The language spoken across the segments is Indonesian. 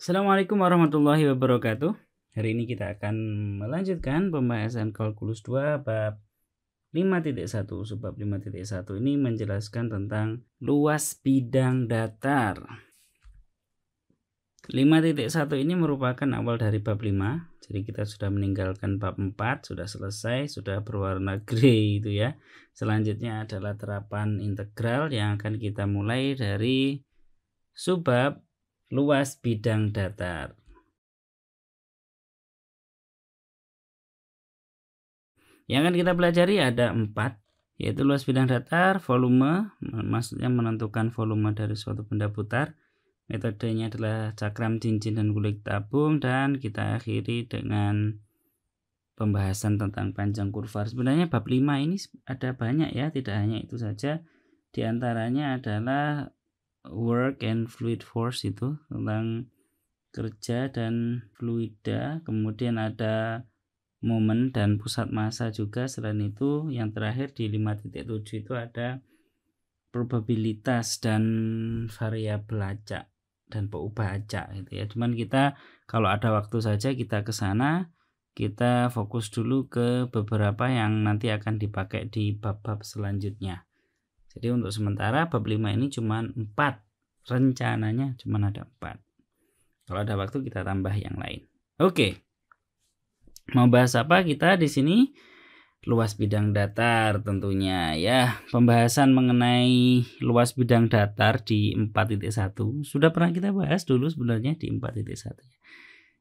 Assalamualaikum warahmatullahi wabarakatuh. Hari ini kita akan melanjutkan pembahasan kalkulus 2 bab 5.1. Sebab 5.1 ini menjelaskan tentang luas bidang datar. 5.1 ini merupakan awal dari bab 5. Jadi kita sudah meninggalkan bab 4, sudah selesai, sudah berwarna grey itu ya. Selanjutnya adalah terapan integral yang akan kita mulai dari subbab luas bidang datar. Yang akan kita pelajari ada empat, yaitu luas bidang datar, volume, maksudnya menentukan volume dari suatu benda putar. Metodenya adalah cakram, cincin, dan kulit tabung. Dan kita akhiri dengan pembahasan tentang panjang kurva. Sebenarnya bab 5 ini ada banyak ya, tidak hanya itu saja. Di antaranya adalah work and fluid force itu tentang kerja dan fluida kemudian ada momen dan pusat massa juga selain itu yang terakhir di 5.7 itu ada probabilitas dan variabel acak dan peubah acak gitu ya cuman kita kalau ada waktu saja kita ke sana kita fokus dulu ke beberapa yang nanti akan dipakai di bab-bab selanjutnya jadi untuk sementara bab 5 ini cuma 4. Rencananya cuma ada 4. Kalau ada waktu kita tambah yang lain. Oke. Mau bahas apa kita di sini? Luas bidang datar tentunya ya. Pembahasan mengenai luas bidang datar di 4.1 sudah pernah kita bahas dulu sebenarnya di 4.1.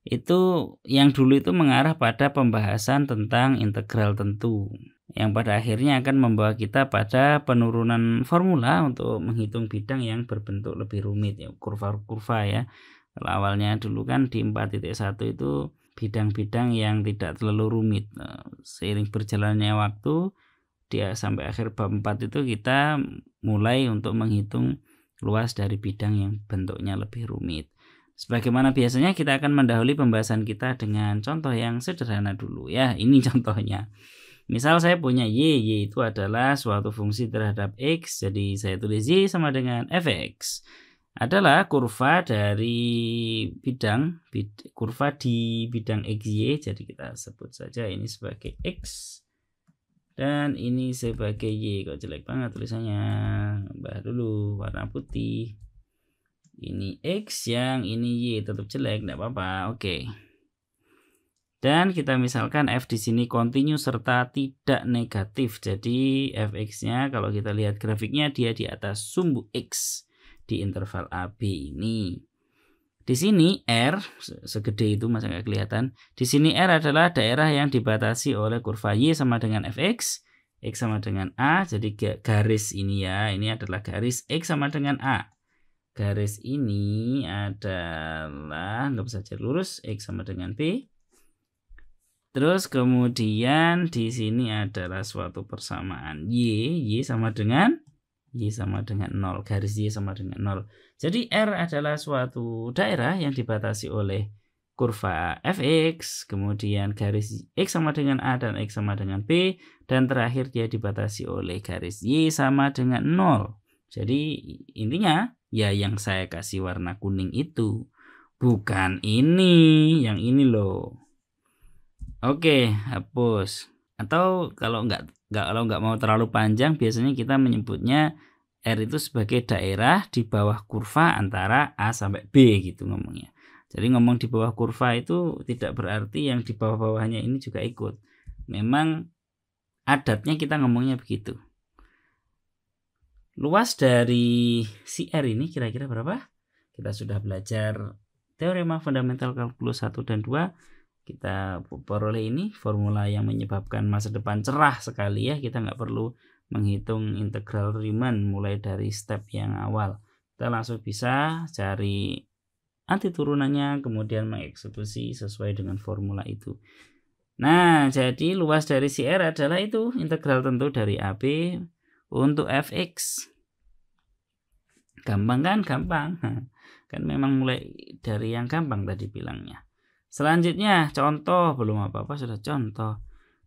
Itu yang dulu itu mengarah pada pembahasan tentang integral tentu yang pada akhirnya akan membawa kita pada penurunan formula untuk menghitung bidang yang berbentuk lebih rumit ya kurva-kurva ya kalau awalnya dulu kan di 4.1 itu bidang-bidang yang tidak terlalu rumit e, seiring berjalannya waktu dia sampai akhir bab 4 itu kita mulai untuk menghitung luas dari bidang yang bentuknya lebih rumit Sebagaimana biasanya kita akan mendahului pembahasan kita dengan contoh yang sederhana dulu ya. Ini contohnya. Misal saya punya Y, Y itu adalah suatu fungsi terhadap X, jadi saya tulis Y sama dengan Fx. Adalah kurva dari bidang, bid, kurva di bidang XY, jadi kita sebut saja ini sebagai X. Dan ini sebagai Y, kok jelek banget tulisannya, bah dulu warna putih. Ini X yang ini Y, tetap jelek, tidak apa-apa, oke. Okay. Dan kita misalkan F di sini continue serta tidak negatif. Jadi Fx-nya kalau kita lihat grafiknya dia di atas sumbu X di interval AB ini. Di sini R segede itu masih nggak kelihatan. Di sini R adalah daerah yang dibatasi oleh kurva Y sama dengan Fx. X sama dengan A. Jadi garis ini ya. Ini adalah garis X sama dengan A garis ini adalah nggak bisa jadi lurus x sama dengan b Terus kemudian di sini adalah suatu persamaan Y, Y sama dengan Y sama dengan 0, garis Y sama dengan 0. Jadi R adalah suatu daerah yang dibatasi oleh kurva fx, kemudian garis x sama dengan a dan x sama dengan b, dan terakhir dia dibatasi oleh garis y sama dengan 0. Jadi intinya ya yang saya kasih warna kuning itu bukan ini, yang ini loh. Oke, hapus. Atau kalau nggak nggak kalau nggak mau terlalu panjang, biasanya kita menyebutnya R itu sebagai daerah di bawah kurva antara A sampai B gitu ngomongnya. Jadi ngomong di bawah kurva itu tidak berarti yang di bawah-bawahnya ini juga ikut. Memang adatnya kita ngomongnya begitu. Luas dari si R ini kira-kira berapa? Kita sudah belajar teorema fundamental kalkulus 1 dan 2 kita peroleh ini formula yang menyebabkan masa depan cerah sekali ya kita nggak perlu menghitung integral Riemann mulai dari step yang awal kita langsung bisa cari anti turunannya kemudian mengeksekusi sesuai dengan formula itu nah jadi luas dari si R adalah itu integral tentu dari AB untuk fx gampang kan gampang kan memang mulai dari yang gampang tadi bilangnya Selanjutnya, contoh belum apa-apa sudah contoh.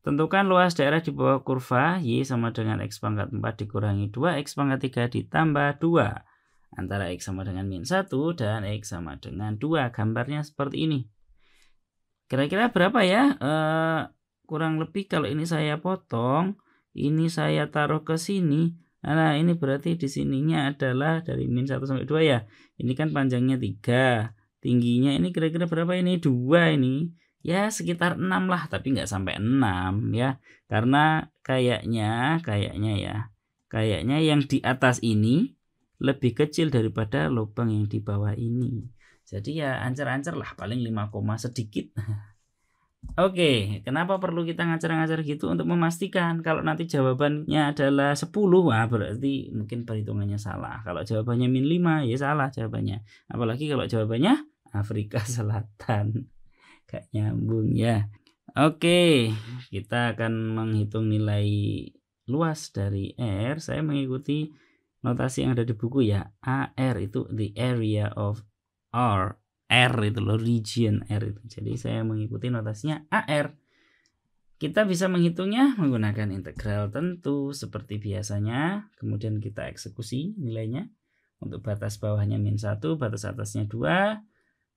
Tentukan luas daerah di bawah kurva Y sama dengan X pangkat 4 dikurangi 2, X pangkat 3 ditambah 2. Antara X sama dengan min 1 dan X sama dengan 2. Gambarnya seperti ini. Kira-kira berapa ya? E, kurang lebih kalau ini saya potong, ini saya taruh ke sini. Nah, ini berarti di sininya adalah dari min 1 sampai 2 ya. Ini kan panjangnya 3 tingginya ini kira-kira berapa ini dua ini ya sekitar enam lah tapi nggak sampai enam ya karena kayaknya kayaknya ya kayaknya yang di atas ini lebih kecil daripada lubang yang di bawah ini jadi ya ancar-ancar lah paling 5, sedikit Oke, kenapa perlu kita ngajar-ngajar gitu untuk memastikan kalau nanti jawabannya adalah 10 wah berarti mungkin perhitungannya salah. Kalau jawabannya min 5 ya salah jawabannya. Apalagi kalau jawabannya Afrika Selatan gak nyambung ya Oke kita akan menghitung nilai luas dari R saya mengikuti notasi yang ada di buku ya AR itu the area of R R itu loh region R itu jadi saya mengikuti notasinya AR kita bisa menghitungnya menggunakan integral tentu seperti biasanya kemudian kita eksekusi nilainya untuk batas bawahnya min 1 batas atasnya 2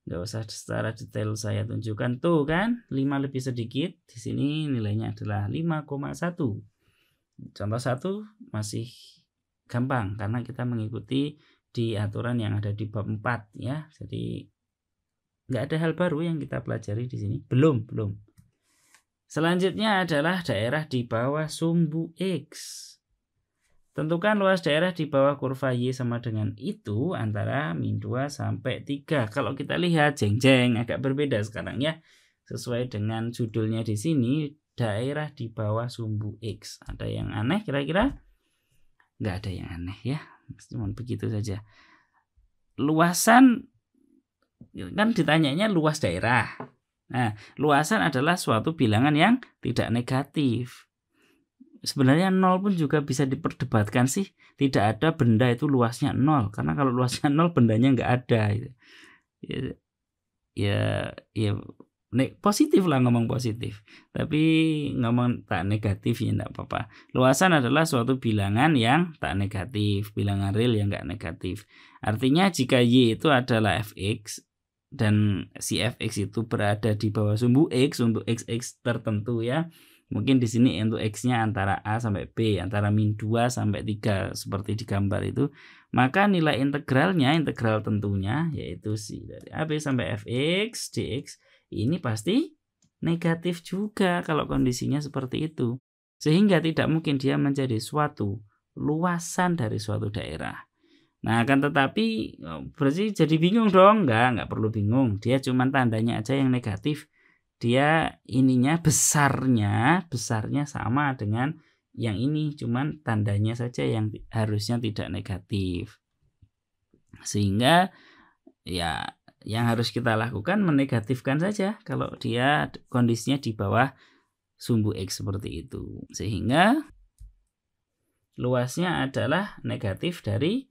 Nggak usah secara detail saya tunjukkan. Tuh kan, 5 lebih sedikit. Di sini nilainya adalah 5,1. Contoh satu masih gampang karena kita mengikuti di aturan yang ada di bab 4 ya. Jadi nggak ada hal baru yang kita pelajari di sini. Belum, belum. Selanjutnya adalah daerah di bawah sumbu X. Tentukan luas daerah di bawah kurva Y sama dengan itu antara min 2 sampai 3. Kalau kita lihat jeng-jeng agak berbeda sekarang ya. Sesuai dengan judulnya di sini, daerah di bawah sumbu X. Ada yang aneh kira-kira? Nggak ada yang aneh ya. Cuma begitu saja. Luasan, kan ditanyanya luas daerah. Nah, luasan adalah suatu bilangan yang tidak negatif sebenarnya nol pun juga bisa diperdebatkan sih tidak ada benda itu luasnya nol karena kalau luasnya nol bendanya nggak ada gitu. ya ya, ya nek positif lah ngomong positif tapi ngomong tak negatif ya enggak apa-apa luasan adalah suatu bilangan yang tak negatif bilangan real yang nggak negatif artinya jika y itu adalah fx dan si fx itu berada di bawah sumbu x untuk xx tertentu ya Mungkin di sini untuk X-nya antara A sampai B, antara min 2 sampai 3 seperti di gambar itu. Maka nilai integralnya, integral tentunya, yaitu si dari a b sampai f x dx, ini pasti negatif juga kalau kondisinya seperti itu. Sehingga tidak mungkin dia menjadi suatu luasan dari suatu daerah. Nah, akan tetapi oh, berarti jadi bingung dong? Enggak, enggak perlu bingung. Dia cuma tandanya aja yang negatif dia ininya besarnya besarnya sama dengan yang ini cuman tandanya saja yang harusnya tidak negatif sehingga ya yang harus kita lakukan menegatifkan saja kalau dia kondisinya di bawah sumbu X seperti itu sehingga luasnya adalah negatif dari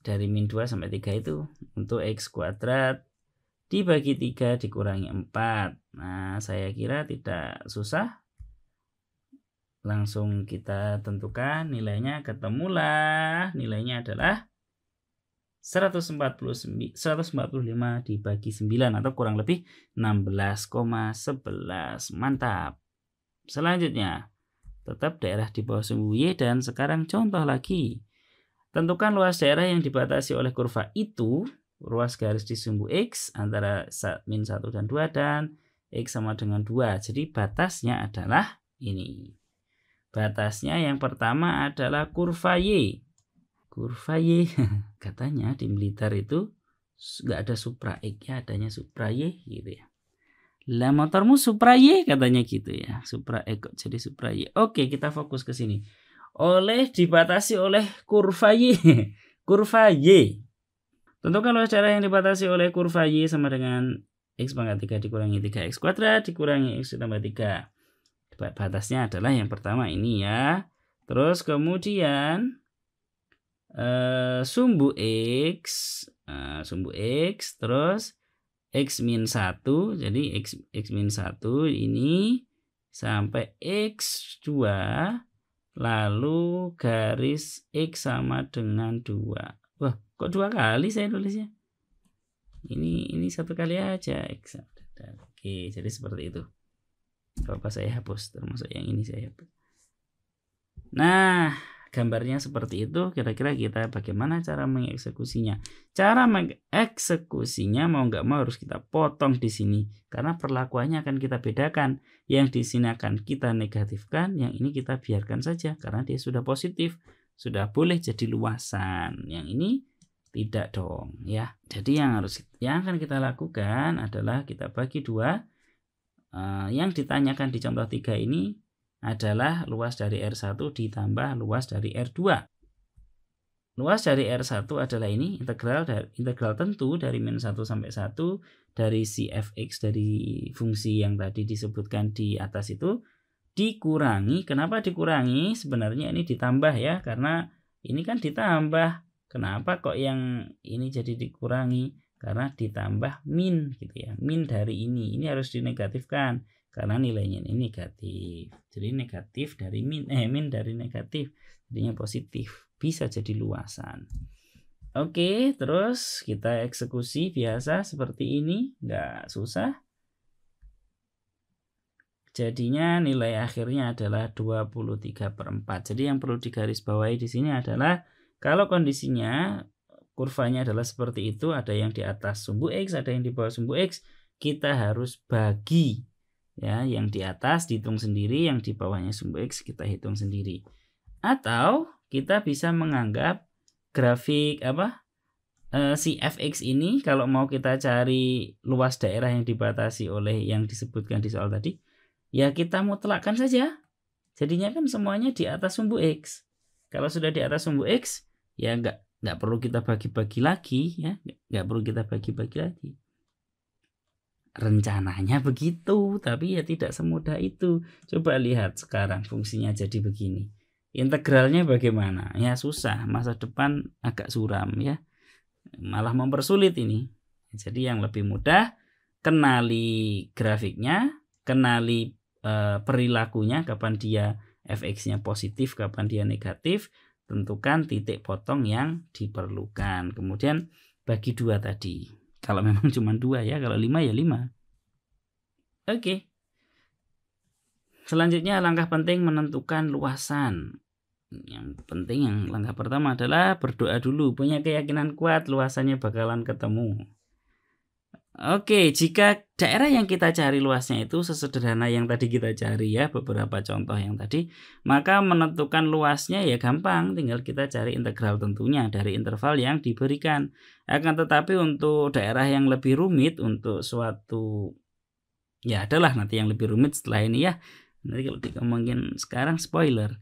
dari min 2 sampai 3 itu untuk X kuadrat dibagi 3 dikurangi 4 Nah, saya kira tidak susah. Langsung kita tentukan nilainya ketemulah. Nilainya adalah 149, 145 dibagi 9 atau kurang lebih 16,11. Mantap. Selanjutnya, tetap daerah di bawah sumbu Y dan sekarang contoh lagi. Tentukan luas daerah yang dibatasi oleh kurva itu, ruas garis di sumbu X antara min 1 dan 2 dan X sama dengan 2. Jadi batasnya adalah ini. Batasnya yang pertama adalah kurva Y. Kurva Y, katanya di militer itu nggak ada supra X ya, adanya supra Y gitu ya. Lah motormu supra Y katanya gitu ya. Supra X kok jadi supra Y. Oke, kita fokus ke sini. Oleh dibatasi oleh kurva Y. kurva Y. Tentukan luas daerah yang dibatasi oleh kurva Y sama dengan X pangkat 3 dikurangi 3X kuadrat dikurangi X ditambah 3. Batasnya adalah yang pertama ini ya. Terus kemudian eh, sumbu X, eh, sumbu X, terus X min 1, jadi X, X min 1 ini sampai X2, lalu garis X sama dengan 2. Wah, kok dua kali saya tulisnya? ini ini satu kali aja oke jadi seperti itu apa saya hapus termasuk yang ini saya hapus nah gambarnya seperti itu kira-kira kita bagaimana cara mengeksekusinya cara mengeksekusinya mau nggak mau harus kita potong di sini karena perlakuannya akan kita bedakan yang di sini akan kita negatifkan yang ini kita biarkan saja karena dia sudah positif sudah boleh jadi luasan yang ini tidak dong, ya. Jadi yang harus yang akan kita lakukan adalah kita bagi dua. E, yang ditanyakan di contoh tiga ini adalah luas dari R1 ditambah luas dari R2. Luas dari R1 adalah ini integral dari integral tentu dari minus 1 sampai 1 dari si fx dari fungsi yang tadi disebutkan di atas itu dikurangi. Kenapa dikurangi? Sebenarnya ini ditambah ya karena ini kan ditambah Kenapa kok yang ini jadi dikurangi? Karena ditambah min gitu ya. Min dari ini. Ini harus dinegatifkan karena nilainya ini negatif. Jadi negatif dari min eh min dari negatif jadinya positif. Bisa jadi luasan. Oke, terus kita eksekusi biasa seperti ini, nggak susah. Jadinya nilai akhirnya adalah 23 per 4. Jadi yang perlu digarisbawahi di sini adalah kalau kondisinya kurvanya adalah seperti itu, ada yang di atas sumbu X, ada yang di bawah sumbu X, kita harus bagi ya, yang di atas dihitung sendiri, yang di bawahnya sumbu X kita hitung sendiri. Atau kita bisa menganggap grafik apa? E, si fx ini kalau mau kita cari luas daerah yang dibatasi oleh yang disebutkan di soal tadi, ya kita mutlakkan saja. Jadinya kan semuanya di atas sumbu X. Kalau sudah di atas sumbu X, ya nggak nggak perlu kita bagi-bagi lagi ya nggak perlu kita bagi-bagi lagi rencananya begitu tapi ya tidak semudah itu coba lihat sekarang fungsinya jadi begini integralnya bagaimana ya susah masa depan agak suram ya malah mempersulit ini jadi yang lebih mudah kenali grafiknya kenali eh, perilakunya kapan dia fx-nya positif kapan dia negatif tentukan titik potong yang diperlukan. Kemudian bagi dua tadi. Kalau memang cuma dua ya, kalau lima ya lima. Oke. Okay. Selanjutnya langkah penting menentukan luasan. Yang penting yang langkah pertama adalah berdoa dulu, punya keyakinan kuat luasannya bakalan ketemu. Oke, jika daerah yang kita cari luasnya itu sesederhana yang tadi kita cari ya, beberapa contoh yang tadi, maka menentukan luasnya ya gampang, tinggal kita cari integral tentunya dari interval yang diberikan. Akan tetapi untuk daerah yang lebih rumit untuk suatu ya adalah nanti yang lebih rumit setelah ini ya. Nanti kalau dikomongin sekarang spoiler.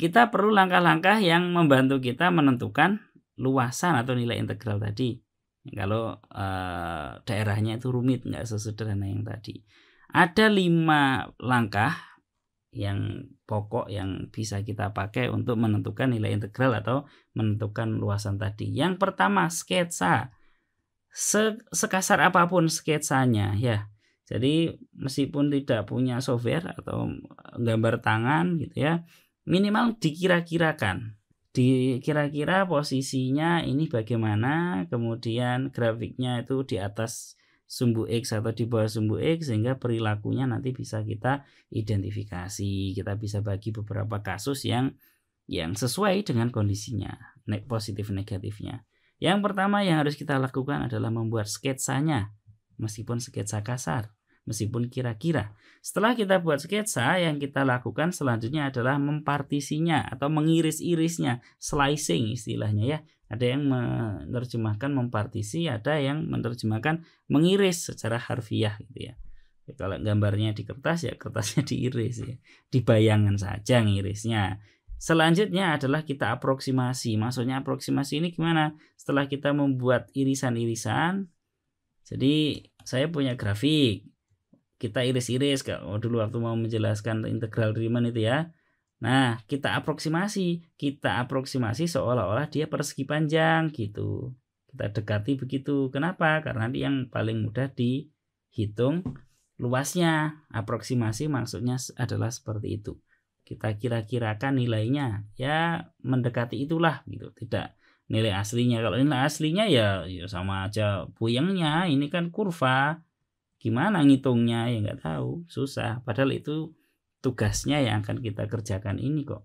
Kita perlu langkah-langkah yang membantu kita menentukan luasan atau nilai integral tadi. Kalau uh, daerahnya itu rumit, nggak sesederhana yang tadi. Ada lima langkah yang pokok yang bisa kita pakai untuk menentukan nilai integral atau menentukan luasan tadi. Yang pertama sketsa. Se sekasar apapun sketsanya ya. Jadi meskipun tidak punya software atau gambar tangan gitu ya, minimal dikira-kirakan di kira-kira posisinya ini bagaimana kemudian grafiknya itu di atas sumbu X atau di bawah sumbu X sehingga perilakunya nanti bisa kita identifikasi kita bisa bagi beberapa kasus yang yang sesuai dengan kondisinya positif negatifnya yang pertama yang harus kita lakukan adalah membuat sketsanya meskipun sketsa kasar meskipun kira-kira. Setelah kita buat sketsa, yang kita lakukan selanjutnya adalah mempartisinya atau mengiris-irisnya, slicing istilahnya ya. Ada yang menerjemahkan mempartisi, ada yang menerjemahkan mengiris secara harfiah gitu ya. Jadi ya, kalau gambarnya di kertas ya kertasnya diiris ya. Dibayangkan saja ngirisnya. Selanjutnya adalah kita aproksimasi. Maksudnya aproksimasi ini gimana? Setelah kita membuat irisan-irisan, jadi saya punya grafik kita iris-iris kalau oh, dulu waktu mau menjelaskan integral Riemann itu ya. Nah, kita aproksimasi, kita aproksimasi seolah-olah dia persegi panjang gitu. Kita dekati begitu. Kenapa? Karena dia yang paling mudah dihitung luasnya. Aproksimasi maksudnya adalah seperti itu. Kita kira-kirakan nilainya ya mendekati itulah gitu. Tidak nilai aslinya. Kalau nilai aslinya ya, ya sama aja buyangnya. Ini kan kurva gimana ngitungnya ya nggak tahu susah padahal itu tugasnya yang akan kita kerjakan ini kok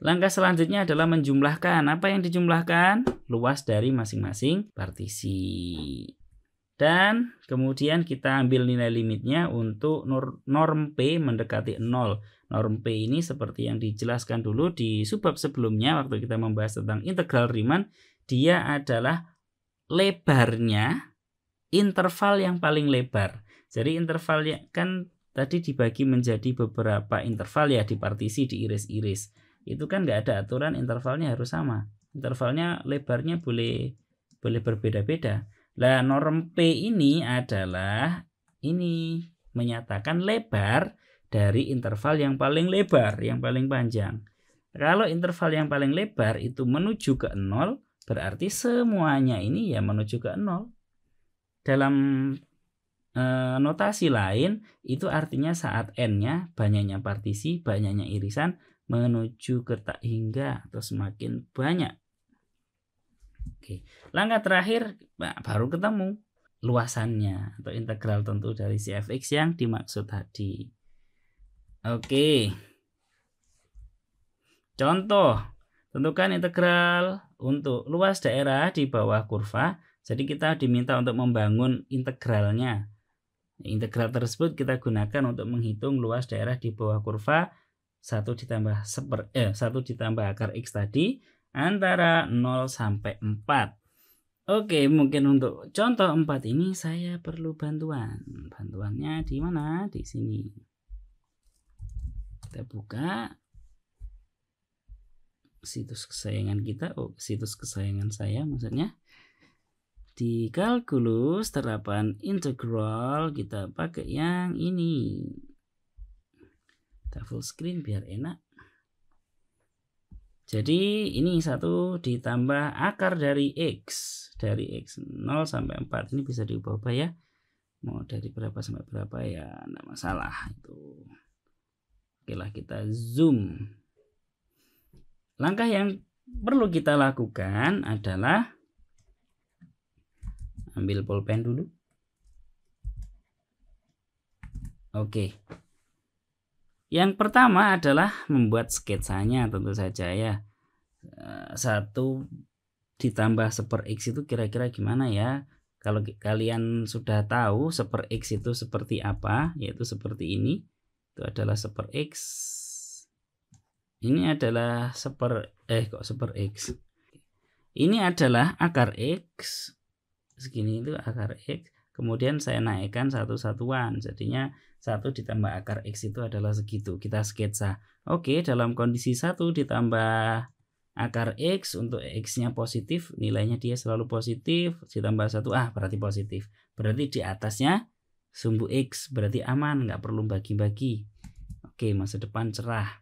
langkah selanjutnya adalah menjumlahkan apa yang dijumlahkan luas dari masing-masing partisi dan kemudian kita ambil nilai limitnya untuk norm P mendekati 0 norm P ini seperti yang dijelaskan dulu di subbab sebelumnya waktu kita membahas tentang integral Riemann dia adalah lebarnya interval yang paling lebar. Jadi intervalnya kan tadi dibagi menjadi beberapa interval ya dipartisi diiris-iris. Itu kan nggak ada aturan intervalnya harus sama. Intervalnya lebarnya boleh boleh berbeda-beda. Lah norm P ini adalah ini menyatakan lebar dari interval yang paling lebar, yang paling panjang. Kalau interval yang paling lebar itu menuju ke nol, berarti semuanya ini ya menuju ke nol. Dalam e, notasi lain itu artinya saat n-nya banyaknya partisi, banyaknya irisan menuju ke tak hingga atau semakin banyak. Oke. Langkah terakhir nah, baru ketemu luasannya atau integral tentu dari si fx yang dimaksud tadi. Oke. Contoh, tentukan integral untuk luas daerah di bawah kurva jadi kita diminta untuk membangun integralnya. Integral tersebut kita gunakan untuk menghitung luas daerah di bawah kurva 1 ditambah seper, eh, 1 ditambah akar X tadi antara 0 sampai 4. Oke, mungkin untuk contoh 4 ini saya perlu bantuan. Bantuannya di mana? Di sini. Kita buka situs kesayangan kita, oh, situs kesayangan saya maksudnya. Di kalkulus terapan integral kita pakai yang ini. Kita full screen biar enak. Jadi ini satu ditambah akar dari x dari x 0 sampai 4 ini bisa diubah-ubah ya. Mau dari berapa sampai berapa ya enggak masalah itu. Oke lah kita zoom. Langkah yang perlu kita lakukan adalah ambil pulpen dulu oke yang pertama adalah membuat sketsanya tentu saja ya eh, satu ditambah seper x itu kira-kira gimana ya kalau kalian sudah tahu seper x itu seperti apa yaitu seperti ini itu adalah seper x ini adalah seper eh kok seper x ini adalah akar x segini itu akar X kemudian saya naikkan satu satuan jadinya satu ditambah akar X itu adalah segitu kita sketsa Oke dalam kondisi satu ditambah akar X untuk X-nya positif nilainya dia selalu positif ditambah satu ah berarti positif berarti di atasnya sumbu X berarti aman nggak perlu bagi-bagi Oke masa depan cerah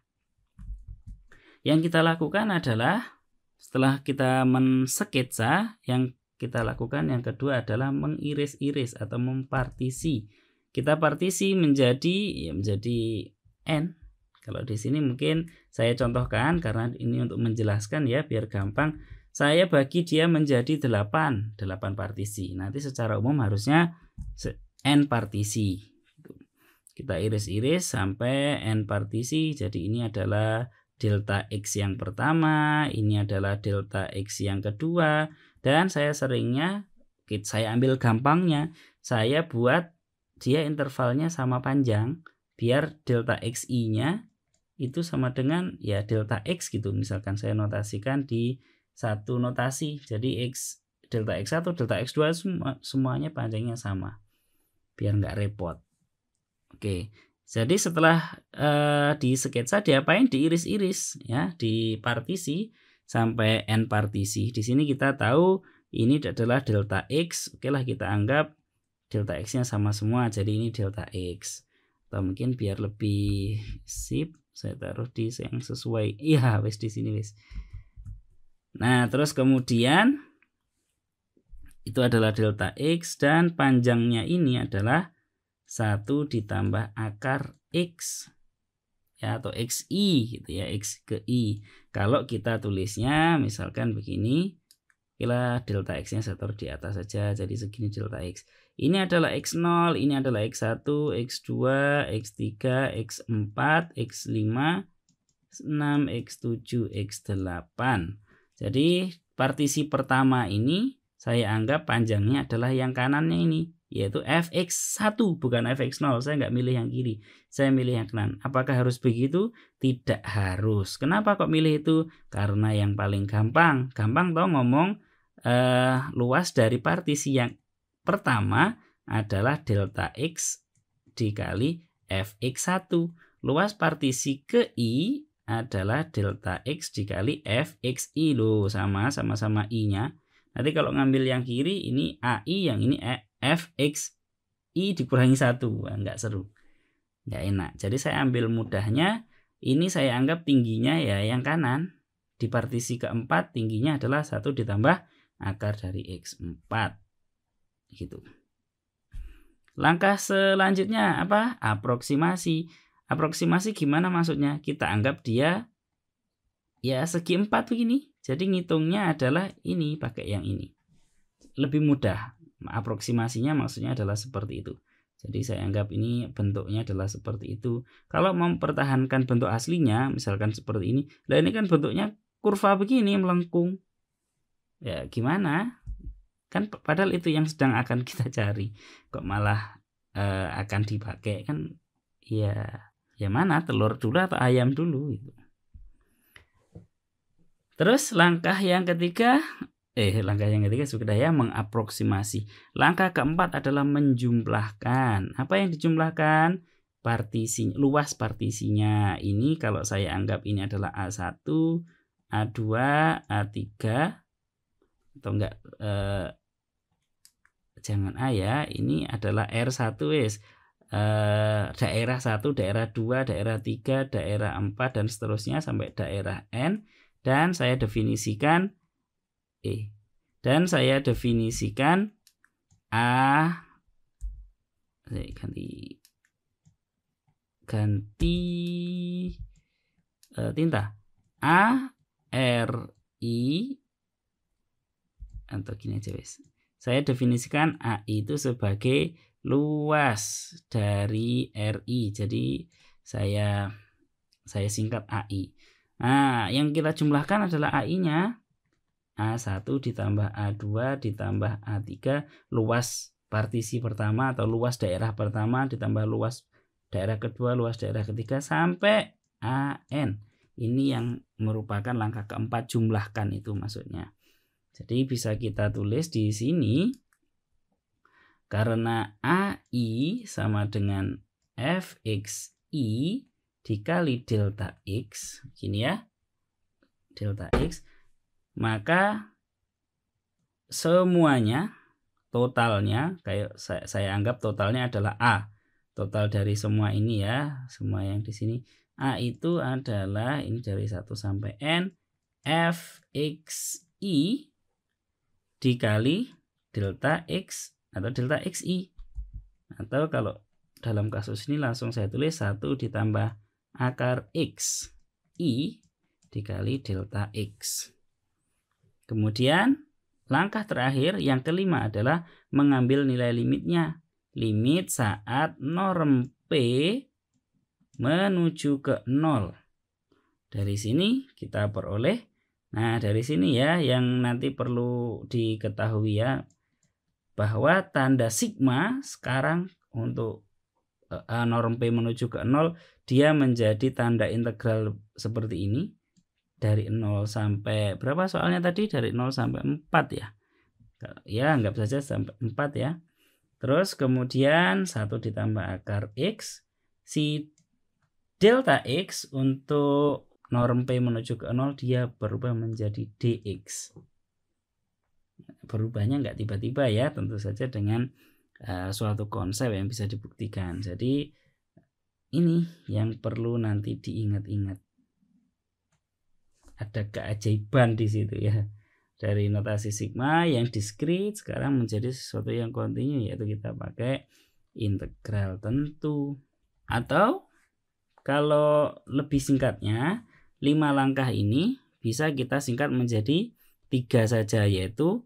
yang kita lakukan adalah setelah kita mensketsa yang kita lakukan. Yang kedua adalah mengiris-iris atau mempartisi. Kita partisi menjadi ya menjadi n. Kalau di sini mungkin saya contohkan karena ini untuk menjelaskan ya biar gampang. Saya bagi dia menjadi 8, 8 partisi. Nanti secara umum harusnya n partisi. Kita iris-iris sampai n partisi. Jadi ini adalah delta x yang pertama, ini adalah delta x yang kedua, dan saya seringnya saya ambil gampangnya, saya buat dia intervalnya sama panjang biar delta xi-nya itu sama dengan ya delta x gitu. Misalkan saya notasikan di satu notasi. Jadi x delta x1, delta x2 semua, semuanya panjangnya sama. Biar nggak repot. Oke. Jadi setelah uh, di sketsa diapain diiris-iris ya, di partisi sampai n partisi. Di sini kita tahu ini adalah delta x. Oke lah kita anggap delta x-nya sama semua. Jadi ini delta x. Atau mungkin biar lebih sip saya taruh di yang sesuai. Iya, wes di sini wes. Nah, terus kemudian itu adalah delta x dan panjangnya ini adalah 1 ditambah akar x ya atau xi gitu ya x ke i kalau kita tulisnya misalkan begini, kira delta x-nya setor di atas saja, jadi segini delta x. Ini adalah x0, ini adalah x1, x2, x3, x4, x5, 6, x7, x8. Jadi partisi pertama ini saya anggap panjangnya adalah yang kanannya ini yaitu fx1 bukan fx0. Saya nggak milih yang kiri, saya milih yang kanan. Apakah harus begitu? Tidak harus. Kenapa kok milih itu? Karena yang paling gampang. Gampang tau ngomong eh, luas dari partisi yang pertama adalah delta x dikali fx1. Luas partisi ke i adalah delta x dikali fxi loh sama sama-sama i-nya. Nanti kalau ngambil yang kiri ini AI yang ini e fx i dikurangi satu nggak seru nggak enak jadi saya ambil mudahnya ini saya anggap tingginya ya yang kanan di partisi keempat tingginya adalah satu ditambah akar dari x4 gitu langkah selanjutnya apa aproksimasi aproksimasi gimana maksudnya kita anggap dia ya segi empat begini jadi ngitungnya adalah ini pakai yang ini lebih mudah aproksimasinya maksudnya adalah seperti itu. Jadi saya anggap ini bentuknya adalah seperti itu. Kalau mempertahankan bentuk aslinya, misalkan seperti ini, lah ini kan bentuknya kurva begini melengkung. Ya gimana? Kan padahal itu yang sedang akan kita cari, kok malah eh, akan dipakai kan? Ya, ya mana telur dulu atau ayam dulu gitu. Terus langkah yang ketiga eh langkah yang ketiga sekedar ya, mengaproksimasi Langkah keempat adalah menjumlahkan. Apa yang dijumlahkan? Partisi luas partisinya. Ini kalau saya anggap ini adalah A1, A2, A3 atau enggak eh, jangan A ya. Ini adalah R1 wis. Eh, daerah 1, daerah 2, daerah 3, daerah 4 dan seterusnya sampai daerah N dan saya definisikan E. Dan saya definisikan A saya ganti ganti uh, tinta A R I atau gini aja guys Saya definisikan a itu sebagai luas dari RI. Jadi saya saya singkat AI. Nah, yang kita jumlahkan adalah AI-nya A1 ditambah A2 ditambah A3 luas partisi pertama atau luas daerah pertama ditambah luas daerah kedua, luas daerah ketiga sampai AN. Ini yang merupakan langkah keempat jumlahkan itu maksudnya. Jadi bisa kita tulis di sini karena AI sama dengan FXI dikali delta X, gini ya. Delta X maka semuanya totalnya kayak saya, saya anggap totalnya adalah A total dari semua ini ya semua yang di sini A itu adalah ini dari 1 sampai N F X I dikali delta X atau delta x i atau kalau dalam kasus ini langsung saya tulis 1 ditambah akar X I dikali delta X Kemudian langkah terakhir yang kelima adalah mengambil nilai limitnya. Limit saat norm P menuju ke 0. Dari sini kita peroleh. Nah, dari sini ya yang nanti perlu diketahui ya bahwa tanda sigma sekarang untuk eh, norm P menuju ke 0 dia menjadi tanda integral seperti ini dari 0 sampai berapa soalnya tadi dari 0 sampai 4 ya ya anggap saja sampai 4 ya terus kemudian 1 ditambah akar X si delta X untuk norm P menuju ke 0 dia berubah menjadi DX berubahnya nggak tiba-tiba ya tentu saja dengan uh, suatu konsep yang bisa dibuktikan jadi ini yang perlu nanti diingat-ingat ada keajaiban di situ ya dari notasi sigma yang diskrit sekarang menjadi sesuatu yang kontinu yaitu kita pakai integral tentu atau kalau lebih singkatnya lima langkah ini bisa kita singkat menjadi tiga saja yaitu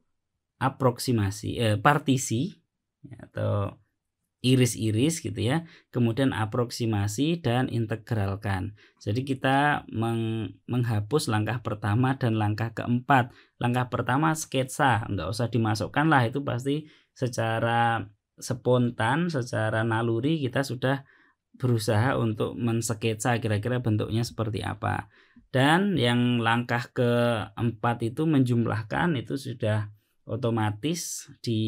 aproksimasi eh, partisi atau iris-iris gitu ya. Kemudian aproksimasi dan integralkan. Jadi kita meng menghapus langkah pertama dan langkah keempat. Langkah pertama sketsa, nggak usah dimasukkan lah itu pasti secara spontan, secara naluri kita sudah berusaha untuk mensketsa kira-kira bentuknya seperti apa. Dan yang langkah keempat itu menjumlahkan itu sudah otomatis di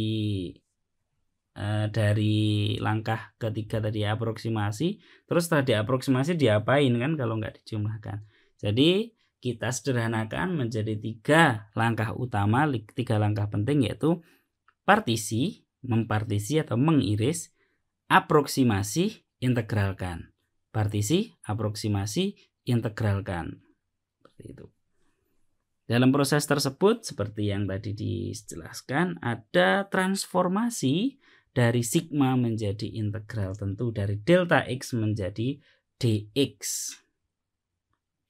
Eh, dari langkah ketiga tadi aproksimasi terus tadi aproksimasi diapain kan kalau nggak dijumlahkan jadi kita sederhanakan menjadi tiga langkah utama tiga langkah penting yaitu partisi mempartisi atau mengiris aproksimasi integralkan partisi aproksimasi integralkan seperti itu dalam proses tersebut, seperti yang tadi dijelaskan, ada transformasi dari sigma menjadi integral tentu dari delta x menjadi dx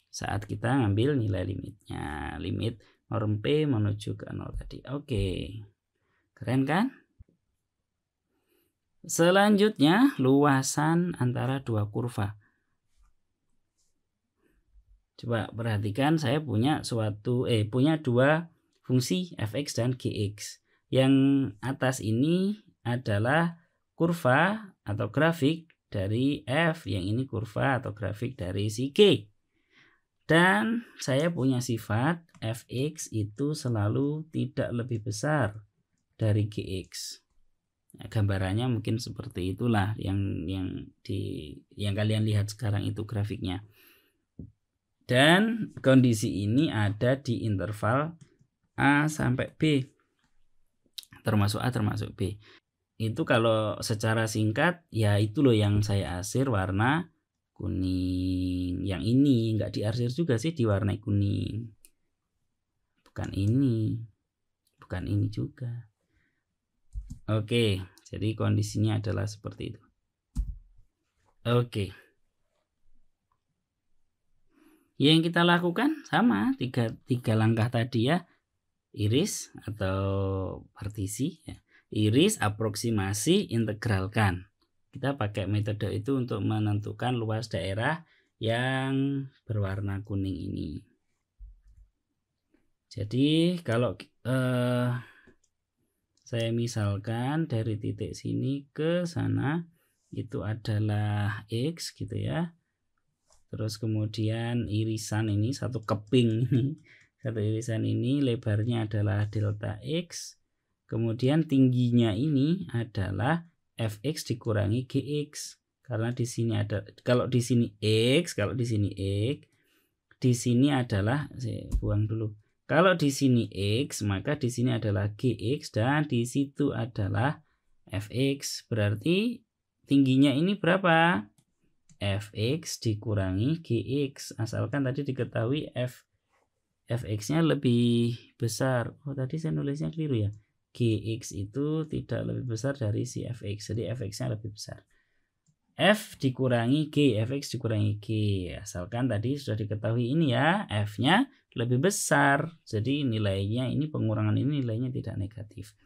saat kita ngambil nilai limitnya limit norm p menuju ke nol tadi oke keren kan selanjutnya luasan antara dua kurva coba perhatikan saya punya suatu eh punya dua fungsi fx dan gx yang atas ini adalah kurva atau grafik dari F, yang ini kurva atau grafik dari si G. Dan saya punya sifat fx itu selalu tidak lebih besar dari gx. Nah, gambarannya mungkin seperti itulah yang yang di yang kalian lihat sekarang itu grafiknya. Dan kondisi ini ada di interval A sampai B termasuk A termasuk B itu kalau secara singkat ya itu loh yang saya asir warna kuning yang ini nggak diarsir juga sih diwarnai kuning bukan ini bukan ini juga oke jadi kondisinya adalah seperti itu oke yang kita lakukan sama tiga, tiga langkah tadi ya iris atau partisi ya Iris aproksimasi integralkan. Kita pakai metode itu untuk menentukan luas daerah yang berwarna kuning ini. Jadi kalau eh, saya misalkan dari titik sini ke sana itu adalah X gitu ya. Terus kemudian irisan ini satu keping satu irisan ini lebarnya adalah delta X Kemudian tingginya ini adalah fx dikurangi gx karena di sini ada kalau di sini x, kalau di sini x, di sini adalah saya buang dulu. Kalau di sini x, maka di sini adalah gx dan di situ adalah fx. Berarti tingginya ini berapa? fx dikurangi gx. Asalkan tadi diketahui f fx-nya lebih besar. Oh, tadi saya nulisnya keliru ya gx itu tidak lebih besar dari si fx. Jadi fx-nya lebih besar. F dikurangi G, Fx dikurangi G. Asalkan tadi sudah diketahui ini ya, F-nya lebih besar. Jadi nilainya ini pengurangan ini nilainya tidak negatif.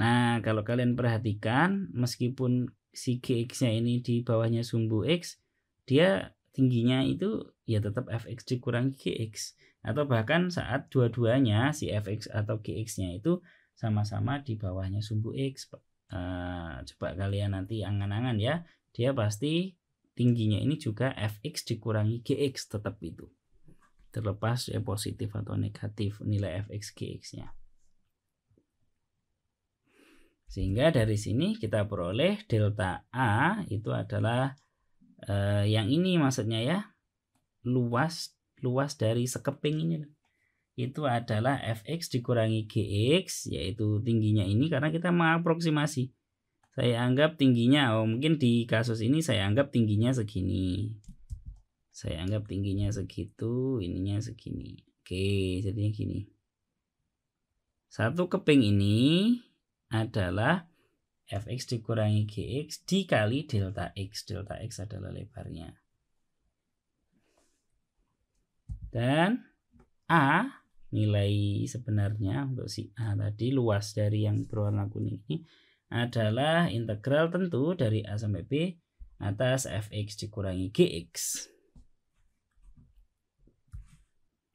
Nah, kalau kalian perhatikan, meskipun si Gx-nya ini di bawahnya sumbu X, dia tingginya itu ya tetap Fx dikurangi Gx. Atau bahkan saat dua-duanya si Fx atau Gx-nya itu sama-sama di bawahnya sumbu X uh, coba kalian nanti angan-angan ya dia pasti tingginya ini juga fx dikurangi gx tetap itu terlepas ya positif atau negatif nilai fx gx nya sehingga dari sini kita peroleh delta A itu adalah uh, yang ini maksudnya ya luas luas dari sekeping ini itu adalah fx dikurangi gx yaitu tingginya ini karena kita mengaproksimasi saya anggap tingginya oh mungkin di kasus ini saya anggap tingginya segini saya anggap tingginya segitu ininya segini oke jadinya gini satu keping ini adalah fx dikurangi gx dikali delta x delta x adalah lebarnya dan a nilai sebenarnya untuk si A tadi luas dari yang berwarna kuning ini adalah integral tentu dari A sampai B atas fx dikurangi gx.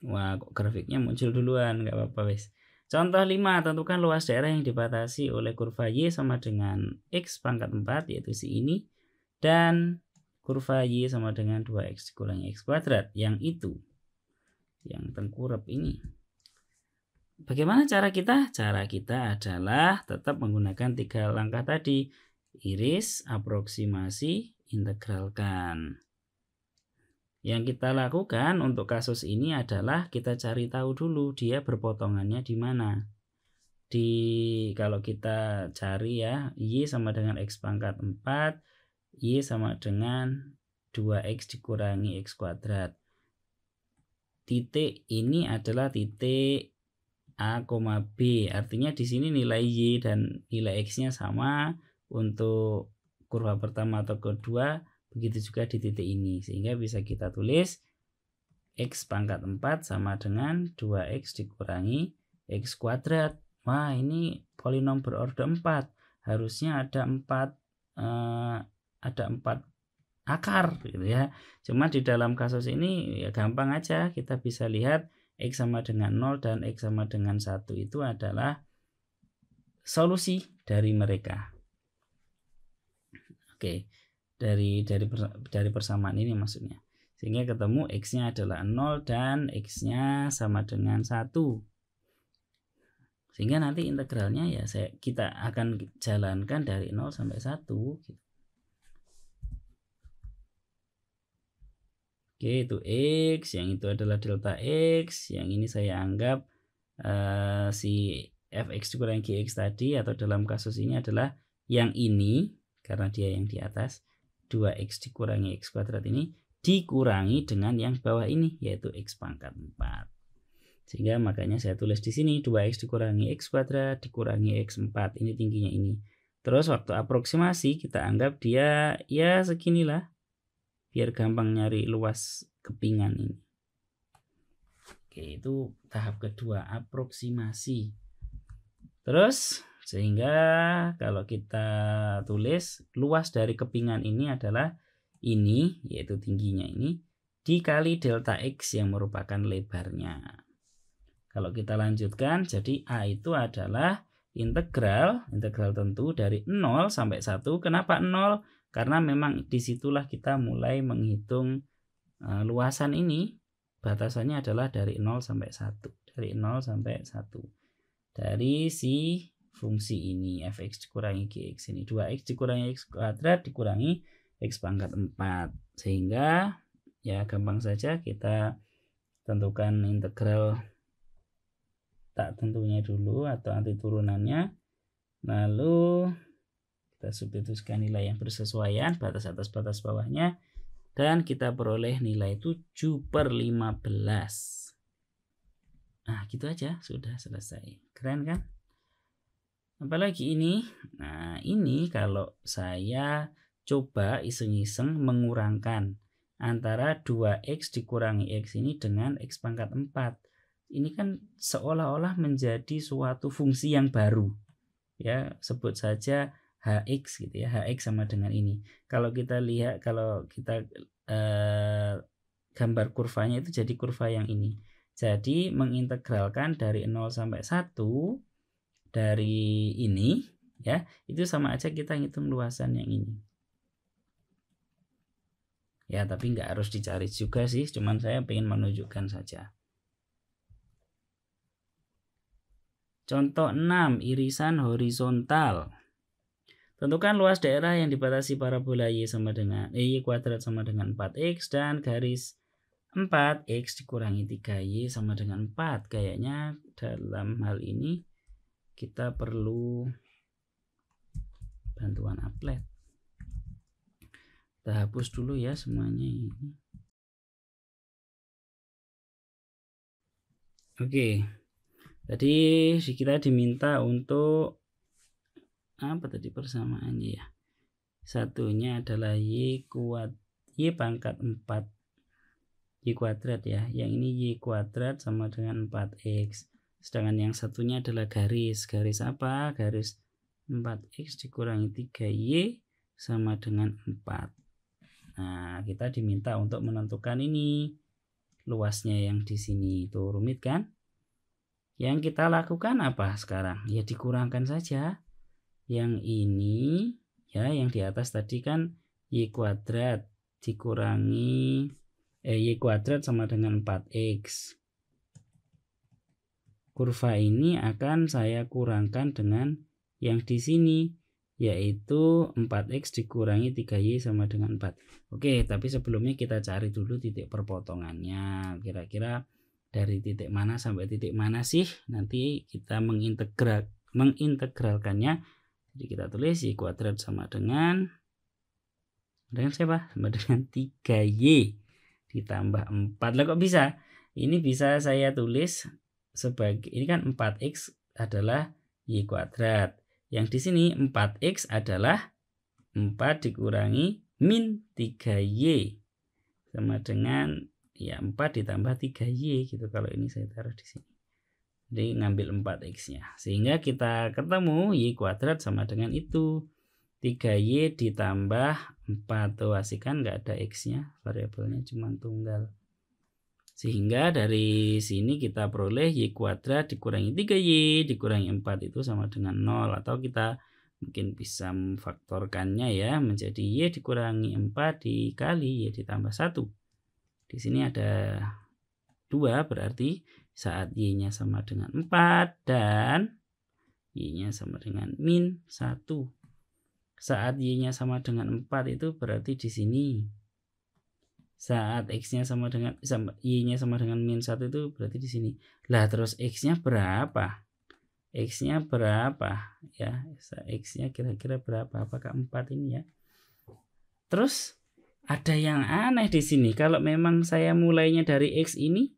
Wah, kok grafiknya muncul duluan, nggak apa-apa wes. Contoh 5, tentukan luas daerah yang dibatasi oleh kurva Y sama dengan X pangkat 4, yaitu si ini. Dan kurva Y sama dengan 2X dikurangi X kuadrat, yang itu. Yang tengkurap ini. Bagaimana cara kita? Cara kita adalah tetap menggunakan tiga langkah tadi. Iris, aproksimasi, integralkan. Yang kita lakukan untuk kasus ini adalah kita cari tahu dulu dia berpotongannya di mana. Di kalau kita cari ya, Y sama dengan X pangkat 4, Y sama dengan 2X dikurangi X kuadrat. Titik ini adalah titik A, B. Artinya di sini nilai Y dan nilai X-nya sama untuk kurva pertama atau kedua. Begitu juga di titik ini. Sehingga bisa kita tulis X pangkat 4 sama dengan 2X dikurangi X kuadrat. Wah ini polinom berorder 4. Harusnya ada 4 eh, ada 4 akar gitu ya. Cuma di dalam kasus ini ya gampang aja kita bisa lihat X sama dengan 0 dan X sama dengan 1 itu adalah solusi dari mereka. Oke, dari dari dari persamaan ini maksudnya. Sehingga ketemu X-nya adalah 0 dan X-nya sama dengan 1. Sehingga nanti integralnya ya saya kita akan jalankan dari 0 sampai 1 gitu. Oke, itu X, yang itu adalah delta X, yang ini saya anggap uh, si fx dikurangi gx tadi atau dalam kasus ini adalah yang ini karena dia yang di atas 2x dikurangi x kuadrat ini dikurangi dengan yang bawah ini yaitu x pangkat 4. Sehingga makanya saya tulis di sini 2x dikurangi x kuadrat dikurangi x 4 ini tingginya ini. Terus waktu aproksimasi kita anggap dia ya seginilah biar gampang nyari luas kepingan ini oke itu tahap kedua aproksimasi terus sehingga kalau kita tulis luas dari kepingan ini adalah ini yaitu tingginya ini dikali delta x yang merupakan lebarnya kalau kita lanjutkan jadi a itu adalah integral, integral tentu dari 0 sampai 1. Kenapa 0? Karena memang disitulah kita mulai menghitung eh, luasan ini batasannya adalah dari 0 sampai 1. Dari 0 sampai 1. Dari si fungsi ini fx dikurangi gx ini 2x dikurangi x kuadrat dikurangi x pangkat 4 sehingga ya gampang saja kita tentukan integral tak tentunya dulu atau anti turunannya lalu kita substitusikan nilai yang bersesuaian batas atas batas bawahnya dan kita peroleh nilai 7 per 15 nah gitu aja sudah selesai keren kan apalagi ini nah ini kalau saya coba iseng-iseng mengurangkan antara 2x dikurangi x ini dengan x pangkat 4 ini kan seolah-olah menjadi suatu fungsi yang baru ya sebut saja HX gitu ya HX sama dengan ini kalau kita lihat kalau kita eh, gambar kurvanya itu jadi kurva yang ini jadi mengintegralkan dari 0 sampai 1 dari ini ya itu sama aja kita hitung luasan yang ini ya tapi nggak harus dicari juga sih cuman saya pengen menunjukkan saja contoh 6 irisan horizontal Tentukan luas daerah yang dibatasi parabola y sama dengan y kuadrat sama dengan 4x dan garis 4x dikurangi 3y sama dengan 4. Kayaknya dalam hal ini kita perlu bantuan applet. Kita hapus dulu ya semuanya ini. Oke. Tadi kita diminta untuk apa tadi persamaannya ya satunya adalah y kuat y pangkat 4 y kuadrat ya yang ini y kuadrat sama dengan 4x sedangkan yang satunya adalah garis garis apa garis 4x dikurangi 3y sama dengan 4 nah kita diminta untuk menentukan ini luasnya yang di sini itu rumit kan yang kita lakukan apa sekarang ya dikurangkan saja yang ini ya yang di atas tadi kan y kuadrat dikurangi eh, y kuadrat sama dengan 4x kurva ini akan saya kurangkan dengan yang di sini yaitu 4x dikurangi 3y sama dengan 4 Oke tapi sebelumnya kita cari dulu titik perpotongannya kira-kira dari titik mana sampai titik mana sih nanti kita mengintegral mengintegralkannya jadi kita tulis Y kuadrat sama dengan dengan siapa? Sama dengan 3Y ditambah 4. Lah kok bisa? Ini bisa saya tulis sebagai ini kan 4X adalah Y kuadrat. Yang di sini 4X adalah 4 dikurangi min 3Y sama dengan ya 4 ditambah 3Y gitu kalau ini saya taruh di sini. Jadi ngambil 4x-nya. Sehingga kita ketemu y kuadrat sama dengan itu. 3y ditambah 4. Tuh, kan nggak ada x-nya. Variabelnya cuma tunggal. Sehingga dari sini kita peroleh y kuadrat dikurangi 3y dikurangi 4 itu sama dengan 0. Atau kita mungkin bisa memfaktorkannya ya menjadi y dikurangi 4 dikali y ditambah 1 di sini ada 2 berarti saat Y-nya sama dengan 4 dan Y-nya sama dengan min 1. Saat Y-nya sama dengan 4 itu berarti di sini. Saat X-nya sama dengan Y-nya sama dengan min 1 itu berarti di sini. Lah terus X-nya berapa? X-nya berapa? Ya, X-nya kira-kira berapa? Apakah 4 ini ya? Terus ada yang aneh di sini. Kalau memang saya mulainya dari X ini,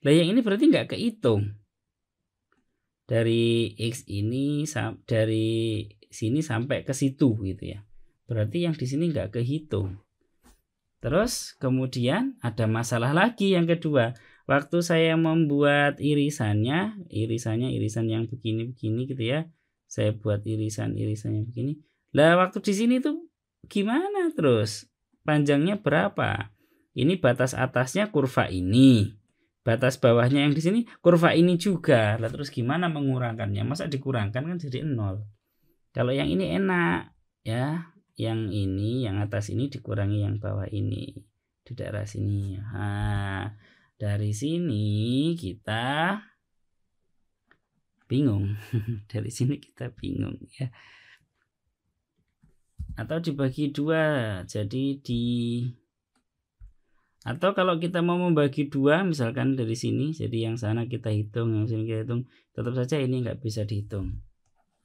lah yang ini berarti nggak kehitung. Dari X ini dari sini sampai ke situ gitu ya. Berarti yang di sini nggak kehitung. Terus kemudian ada masalah lagi yang kedua. Waktu saya membuat irisannya, irisannya irisan yang begini-begini gitu ya. Saya buat irisan-irisan yang begini. Lah waktu di sini tuh gimana terus? Panjangnya berapa? Ini batas atasnya kurva ini batas bawahnya yang di sini kurva ini juga lah terus gimana mengurangkannya masa dikurangkan kan jadi nol kalau yang ini enak ya yang ini yang atas ini dikurangi yang bawah ini di daerah sini nah, dari sini kita bingung dari sini kita bingung ya atau dibagi dua jadi di atau kalau kita mau membagi dua, misalkan dari sini, jadi yang sana kita hitung, yang sini kita hitung, tetap saja ini nggak bisa dihitung.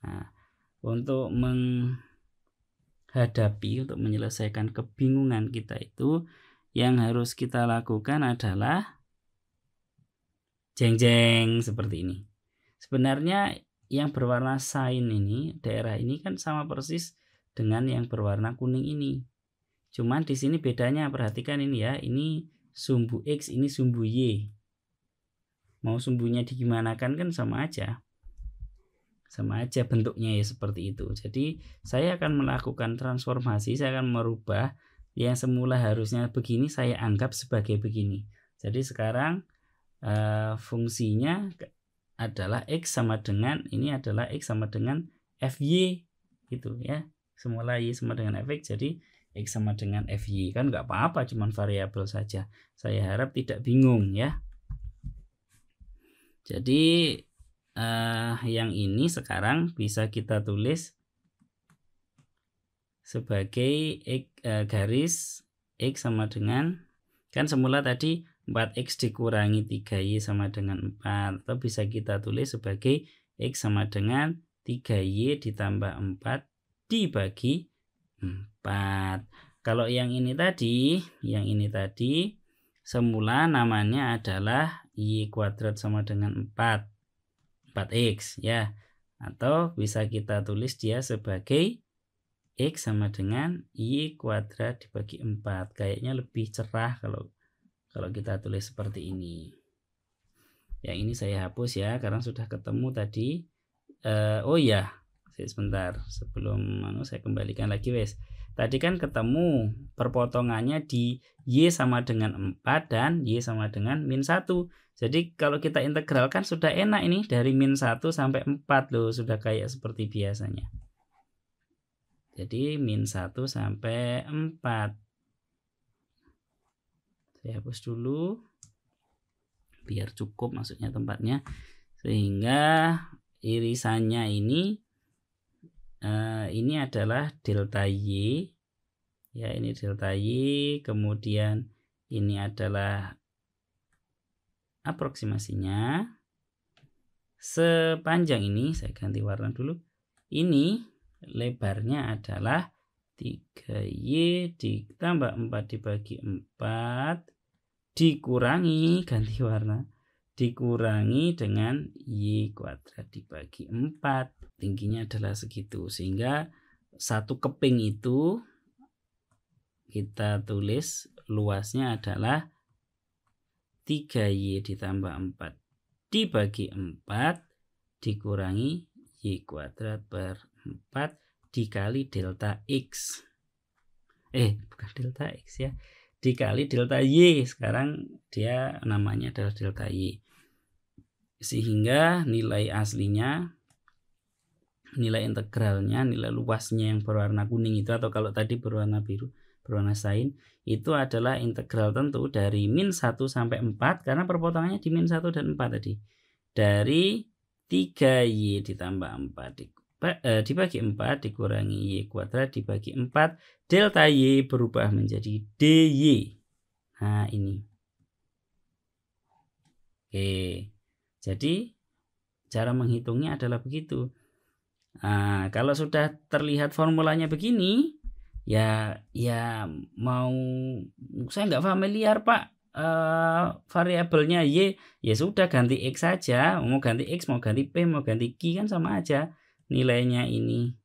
Nah, untuk menghadapi, untuk menyelesaikan kebingungan kita itu, yang harus kita lakukan adalah jeng-jeng seperti ini. Sebenarnya yang berwarna sain ini, daerah ini kan sama persis dengan yang berwarna kuning ini. Cuman di sini bedanya perhatikan ini ya, ini sumbu X, ini sumbu Y. Mau sumbunya digimanakan kan sama aja. Sama aja bentuknya ya seperti itu. Jadi saya akan melakukan transformasi, saya akan merubah yang semula harusnya begini saya anggap sebagai begini. Jadi sekarang uh, fungsinya adalah x sama dengan ini adalah x sama dengan fy gitu ya semula y sama dengan fx jadi X sama dengan FY. Kan nggak apa-apa, cuman variabel saja. Saya harap tidak bingung ya. Jadi uh, yang ini sekarang bisa kita tulis sebagai X, uh, garis X sama dengan kan semula tadi 4X dikurangi 3Y sama dengan 4 atau bisa kita tulis sebagai X sama dengan 3Y ditambah 4 dibagi 4 4. Kalau yang ini tadi, yang ini tadi semula namanya adalah y kuadrat sama dengan 4. 4x ya. Atau bisa kita tulis dia sebagai x sama dengan y kuadrat dibagi 4. Kayaknya lebih cerah kalau kalau kita tulis seperti ini. Yang ini saya hapus ya karena sudah ketemu tadi. Uh, oh ya, sebentar sebelum anu, saya kembalikan lagi wes. Tadi kan ketemu perpotongannya di Y sama dengan 4 dan Y sama dengan min 1. Jadi kalau kita integralkan sudah enak ini dari min 1 sampai 4 loh. Sudah kayak seperti biasanya. Jadi min 1 sampai 4. Saya hapus dulu. Biar cukup maksudnya tempatnya. Sehingga irisannya ini ini adalah delta Y ya ini delta Y kemudian ini adalah aproksimasinya sepanjang ini saya ganti warna dulu ini lebarnya adalah 3Y ditambah 4 dibagi 4 dikurangi ganti warna dikurangi dengan y kuadrat dibagi 4 tingginya adalah segitu sehingga satu keping itu kita tulis luasnya adalah 3y ditambah 4 dibagi 4 dikurangi y kuadrat per 4 dikali delta x eh bukan delta x ya dikali delta y sekarang dia namanya adalah delta y sehingga nilai aslinya nilai integralnya nilai luasnya yang berwarna kuning itu atau kalau tadi berwarna biru berwarna sain itu adalah integral tentu dari min 1 sampai 4 karena perpotongannya di min 1 dan 4 tadi dari 3y ditambah 4 eh, dibagi 4 dikurangi y kuadrat dibagi 4 delta y berubah menjadi dy nah ini oke jadi cara menghitungnya adalah begitu. Nah, kalau sudah terlihat formulanya begini, ya ya mau saya nggak familiar pak uh, variabelnya y ya sudah ganti x saja mau ganti x mau ganti p mau ganti q kan sama aja nilainya ini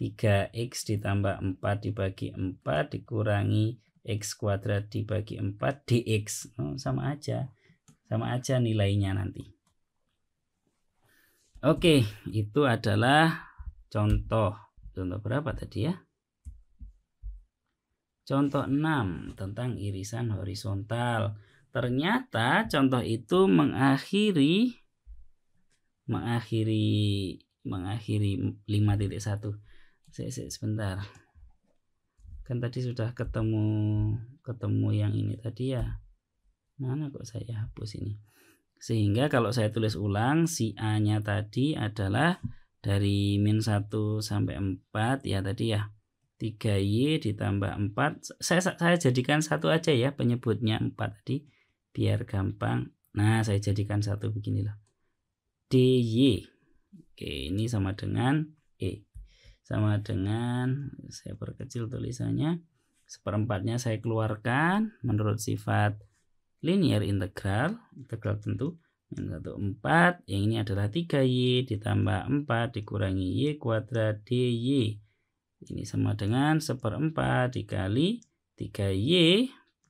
3x ditambah 4 dibagi 4 dikurangi x kuadrat dibagi 4 dx oh, sama aja sama aja nilainya nanti Oke, itu adalah contoh. Contoh berapa tadi ya? Contoh 6 tentang irisan horizontal. Ternyata contoh itu mengakhiri mengakhiri mengakhiri 5.1. Saya sebentar. Kan tadi sudah ketemu ketemu yang ini tadi ya. Mana kok saya hapus ini? Sehingga kalau saya tulis ulang si A-nya tadi adalah dari min 1 sampai 4 ya tadi ya 3Y ditambah 4 saya, saya jadikan satu aja ya penyebutnya 4 tadi biar gampang nah saya jadikan satu beginilah DY oke ini sama dengan E sama dengan saya perkecil tulisannya seperempatnya saya keluarkan menurut sifat linear integral integral tentu yang 1 4 yang ini adalah 3y ditambah 4 dikurangi y kuadrat dy ini sama dengan seperempat dikali 3y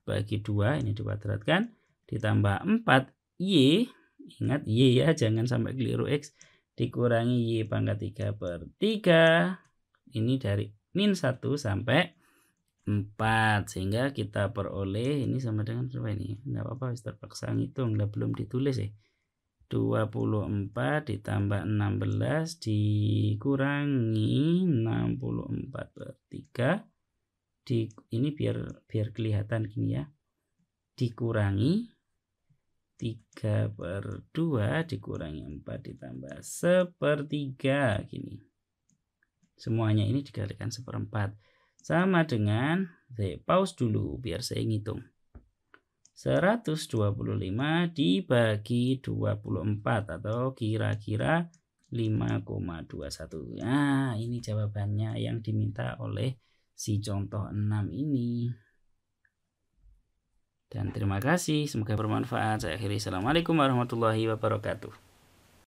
bagi 2 ini dikuadratkan ditambah 4y ingat y ya jangan sampai keliru x dikurangi y pangkat 3 per 3 ini dari min 1 sampai 4 sehingga kita peroleh ini sama dengan berapa ini enggak apa-apa terpaksa ngitung lah belum ditulis ya 24 ditambah 16 dikurangi 64 per 3 di, ini biar biar kelihatan gini ya dikurangi 3 per 2 dikurangi 4 ditambah sepertiga gini semuanya ini dikalikan seperempat sama dengan saya pause dulu biar saya ngitung 125 dibagi 24 atau kira-kira 5,21 nah ini jawabannya yang diminta oleh si contoh 6 ini dan terima kasih semoga bermanfaat saya akhiri assalamualaikum warahmatullahi wabarakatuh